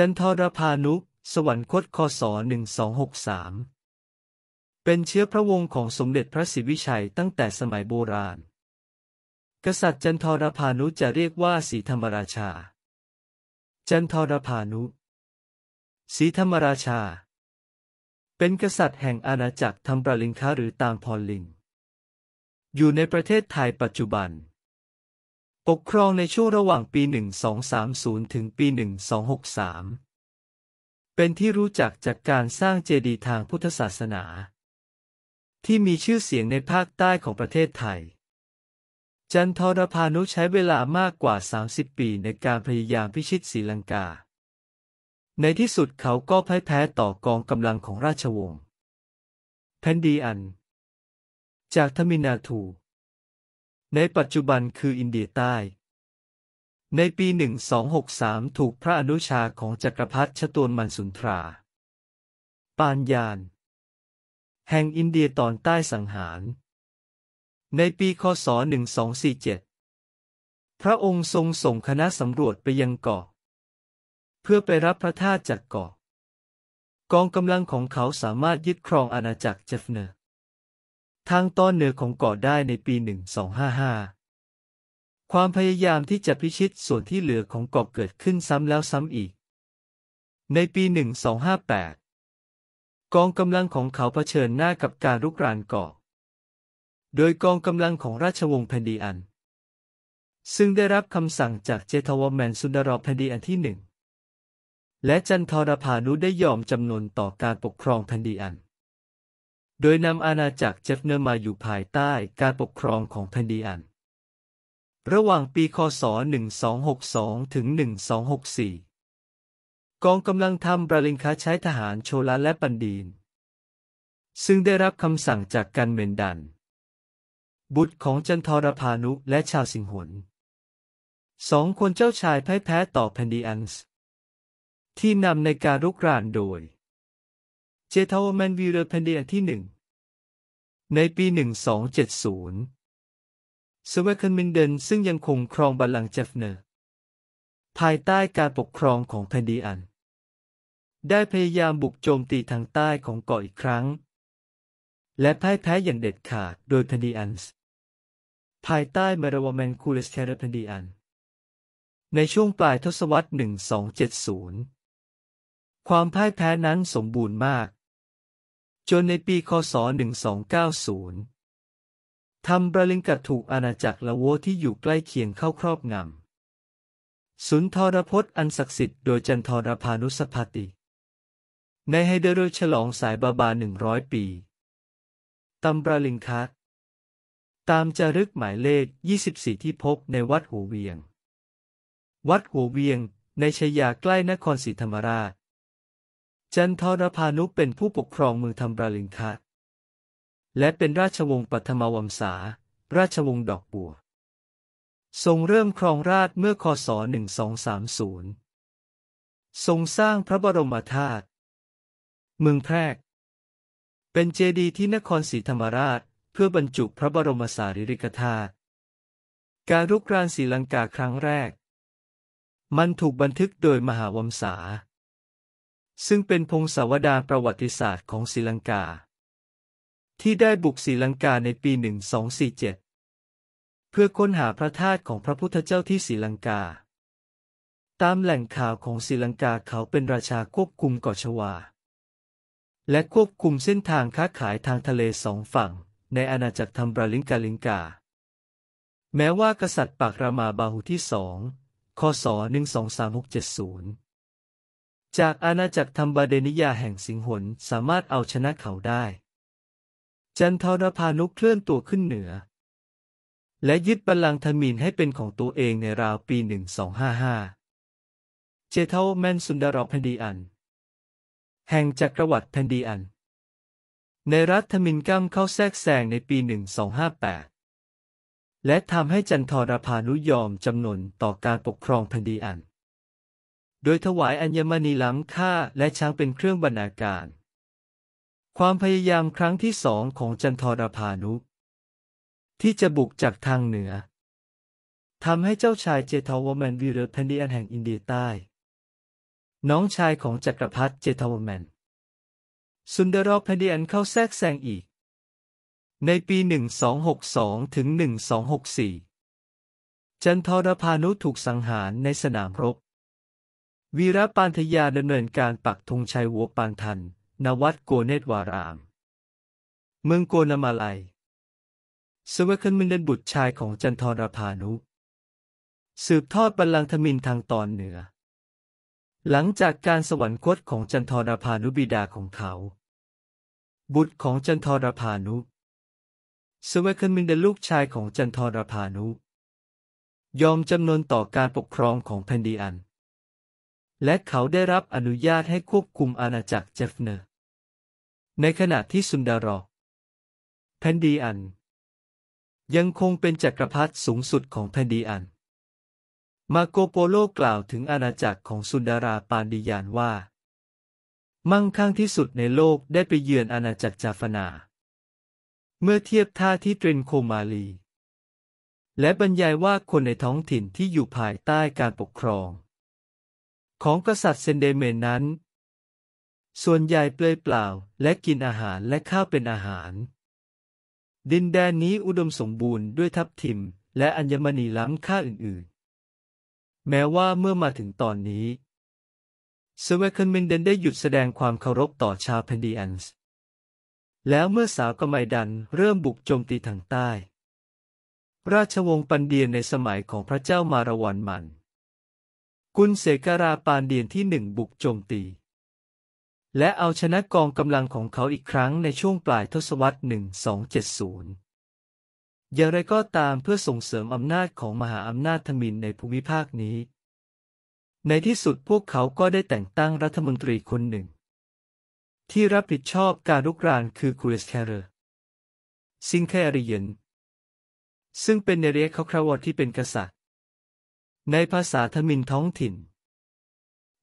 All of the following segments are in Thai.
จันทรพานุ สวรรคตคศ1263 เป็นเชื้อพระวงศ์ของสมเด็จพระศิวิชัยตั้งแต่สมัยโบราณ กษัตริย์จันทรพานุจะเรียกว่าศรีธรรมราชา จันทรพานุศรีธรรมราชา เป็นกษัตริย์แห่งอาณาจักรธรรมปรลิงคาหรือตามพรลิงอยู่ในประเทศไทยปัจจุบันปกครองในช่วงระหว่างปี 1230 ถึงปี 1263 เป็นที่รู้จักจากการสร้างเจดีย์ทางพุทธศาสนา ที่มีชื่อเสียงในภาคใต้ของประเทศไทย จันทรพานุใช้เวลามากกว่า 30 ปีในการพยายามพิชิตศรีลังกา ในที่สุดเขาก็พ่ายแพ้ต่อกองกำลังของราชวงศ์แพนดีอัน จากทมินาทูในปัจจุบันคืออินเดียใต้ ในปี 1263 ถูกพระอนุชาของจักรพรรดิชตวนมันสุนทรา ปานยานแห่งอินเดียตอนใต้สังหาร ในปี คศ 1247 พระองค์ทรงส่งคณะสำรวจไปยังเกาะเพื่อไปรับพระธาตุจากเกาะ กองกำลังของเขาสามารถยึดครองอาณาจักรเจฟเนอร์ทางตอนเหนือของเกาะได้ในปี 1255 ความพยายามที่จะพิชิตส่วนที่เหลือของเกาะเกิดขึ้นซ้ำแล้วซ้ำอีก ในปี 1258 กองกำลังของเขาเผชิญหน้ากับการรุกรานเกาะโดยกองกำลังของราชวงศ์แพนดีอัน ซึ่งได้รับคำสั่งจากเจทวแมนสุนดรแพนดีอันที่หนึ่งและจันทรพานุได้ยอมจำนนต่อการปกครองแพนดีอันโดยนำอาณาจักรเจฟเนอร์มาอยู่ภายใต้การปกครองของทันดีอัน ระหว่างปี คศ1262 ถึง 1264 กองกำลังทำบราลิงคาใช้ทหารโชลาและปันดีน ซึ่งได้รับคำสั่งจากกันเมนดัน บุตรของจันทรพานุและชาวสิงหนสองคนเจ้าชายพ่ายแพ้ต่อแพนดิอันส์ที่นำในการรุกรานโดยเจทาวแมนวีเลเพนเดียที่หนึ่งในปี 1270สวีเคนมินเดนซึ่งยังคงครองบัลลังก์เจฟเนอร์ภายใต้การปกครองของแพนดีอัน ได้พยายามบุกโจมตีทางใต้ของเกาะอีกครั้ง และพ่ายแพ้อย่างเด็ดขาดโดยแพนดีอัน ภายใต้มารวแมนคูลสเทรแพนดีอันในช่วงปลายทศวรรษ 1270 ความพ่ายแพ้นั้นสมบูรณ์มากจนในปี คศ1290ทำบรลิงกัดถูกอาณาจักรละโวที่อยู่ใกล้เคียงเข้าครอบงำ สุนทรพจน์อันศักดิ์สิทธิ์โดยจันทรพานุสภาติ ในไฮเดรฉลองสายบาบาหนึ่งร้อยปีตำบราลิงคัดตามจารึกหมายเลข24 ที่พบในวัดหัวเวียง วัดหัวเวียงในชยาใกล้นครศรีธรรมราชจันทรพานุเป็นผู้ปกครองเมืองธรรมราลิงคะและเป็นราชวงศ์ปัทมวังสา ราชวงศ์ดอกบัวทรงเริ่มครองราชเมื่อคศ1230ทรงสร้างพระบรมธาตุเมืองแพรกเป็นเจดีย์ที่นครศรีธรรมราชเพื่อบรรจุพระบรมสารีริกธาตุการรุกรานศรีลังกาครั้งแรก มันถูกบันทึกโดยมหาวมสาซึ่งเป็นพงศาวดารประวัติศาสตร์ของศรีลังกา ที่ได้บุกศรีลังกาในปี 1247 เพื่อค้นหาพระธาตุของพระพุทธเจ้าที่ศรีลังกา ตามแหล่งข่าวของศรีลังกาเขาเป็นราชาควบคุมเกาะชวา และควบคุมเส้นทางค้าขายทางทะเลสองฝั่ง ในอาณาจักรธรรมบราลิงกาลิงกา แม้ว่ากษัตริย์ปากรามาบาหุที่สองคศ123670จากอาณาจักรธรรมบาเดนิยาแห่งสิงหนสามารถเอาชนะเขาได้ จันทรพานุเคลื่อนตัวขึ้นเหนือ และยึดบัลลังก์ธมินให้เป็นของตัวเองในราวปี 1255 เจเทาแมนสุนดารแพันดีอัน แห่งจักรวรรดิแันดีอัน ในรัฐธมินก้มเข้าแทรกแซงในปี 1258 และทำให้จันทรพานุยอมจำนนต่อการปกครองแันดีอันโดยถวายอัญมณีหลังค่าและช้างเป็นเครื่องบรรณาการ ความพยายามครั้งที่สองของจันทรพานุ ที่จะบุกจากทางเหนือทำให้เจ้าชายเจทาวแมนวีรพันดีอันแห่งอินเดียใต้ น้องชายของจักรพรรดิเจทาวแมนสุนดรพันดีอันเข้าแทรกแซงอีก ในปี 1262ถึง1264 จันทรพานุถูกสังหารในสนามรบวีระปานธยาดำเนินการปักธงชัยหัวปานทันนวัดโกเนตวารามเมืองโกนามาลัย สวัสดิ์มินเดนบุตรชายของจันทรพานุ สืบทอดบัลลังก์ทมินทางตอนเหนือหลังจากการสวรรคตของจันทรพานุบิดาของเขาบุตรของจันทรพานุ สวัสดิ์มินเดนลูกชายของจันทรพานุ ยอมจำนนต่อการปกครองของแผ่นดินและเขาได้รับอนุญาตให้ควบคุมอาณาจักรเจฟเนอร์ ในขณะที่สุนดารอแพนดีอัน ยังคงเป็นจักรพรรดิสูงสุดของแพนดีอัน มาโกโปโลกล่าวถึงอาณาจักรของสุนดาราปานดิยานว่า มั่งคั่งที่สุดในโลกได้ไปเยือนอาณาจักรจาฟนา เมื่อเทียบท่าที่เตรนโคมาลี และบรรยายว่าคนในท้องถิ่นที่อยู่ภายใต้การปกครองของกษัตริย์เซนเดเมนนั้น ส่วนใหญ่เปลือยเปล่าและกินอาหารและข้าวเป็นอาหาร ดินแดนนี้อุดมสมบูรณ์ด้วยทับทิมและอัญมณีล้ำค่าอื่นๆ แม้ว่าเมื่อมาถึงตอนนี้สเวคันมินเดนได้หยุดแสดงความเคารพต่อชาวเพนดีอนส์แล้วเมื่อสาวกมดันเริ่มบุกโจมตีทางใต้ ราชวงศ์ปันเดียนในสมัยของพระเจ้ามาราวันมันกุนเสการาปานเดียนที่หนึ่งบุกโจมตี และเอาชนะกองกำลังของเขาอีกครั้งในช่วงปลายทศวรรษ1270 อย่างไรก็ตามเพื่อส่งเสริมอำนาจของมหาอำนาจทมินในภูมิภาคนี้ ในที่สุดพวกเขาก็ได้แต่งตั้งรัฐมนตรีคนหนึ่ง ที่รับผิดชอบการลุกรานคือคูเรสแคเรอซิงแคริเยน ซึ่งเป็นเนเรียเขาคราวที่เป็นกษัตริย์ในภาษาทมินท้องถิ่น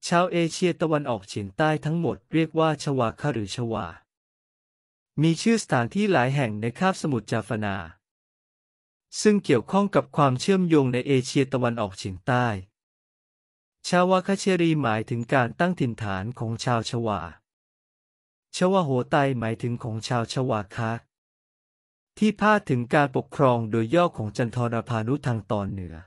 ชาวเอเชียตะวันออกเฉียงใต้ทั้งหมดเรียกว่าชวาคหรือชวา มีชื่อสถานที่หลายแห่งในคาบสมุทรจาฟนา ซึ่งเกี่ยวข้องกับความเชื่อมโยงในเอเชียตะวันออกเฉียงใต้ ชาวาคเชรีหมายถึงการตั้งถิ่นฐานของชาวชวาชวาโหไตหมายถึงของชาวชวาคะ ที่พาดถึงการปกครองโดยย่อของจันทรพานุทางตอนเหนือ